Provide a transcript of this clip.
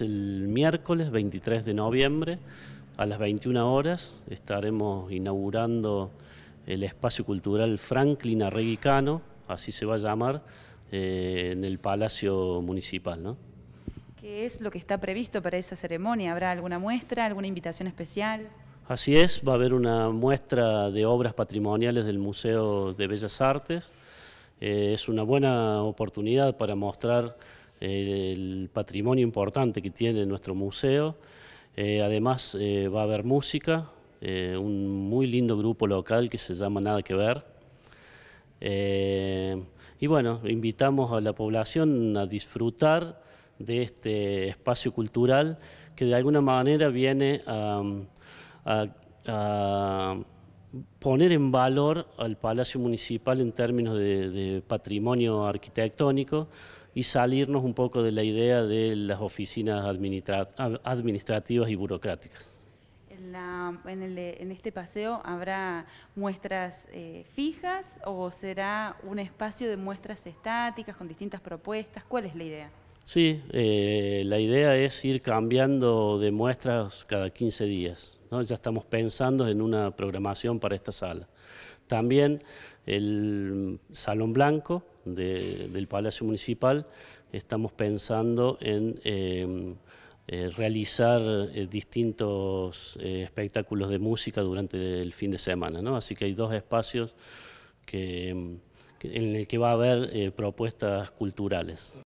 El miércoles 23 de noviembre a las 21 horas estaremos inaugurando el espacio cultural Franklin Arreguicano, así se va a llamar, eh, en el Palacio Municipal. ¿Qué es lo que está previsto para esa ceremonia? ¿Habrá alguna muestra, alguna invitación especial? Así es, va a haber una muestra de obras patrimoniales del Museo de Bellas Artes. Eh, es una buena oportunidad para mostrar el patrimonio importante que tiene nuestro museo. Eh, además eh, va a haber música, eh, un muy lindo grupo local que se llama Nada que Ver. y bueno, invitamos a la población a disfrutar de este espacio cultural que de alguna manera viene a, poner en valor al Palacio Municipal en términos de patrimonio arquitectónico, y salirnos un poco de la idea de las oficinas administrativas y burocráticas. En, este paseo habrá muestras eh, fijas o será un espacio de muestras estáticas con distintas propuestas? ¿Cuál es la idea? Sí, eh, la idea es ir cambiando de muestras cada 15 días. Ya estamos pensando en una programación para esta sala. También el Salón Blanco, del Palacio Municipal, estamos pensando en eh, eh, realizar eh, distintos espectáculos de música durante el fin de semana. ¿no? Así que hay dos espacios en el que va a haber propuestas culturales.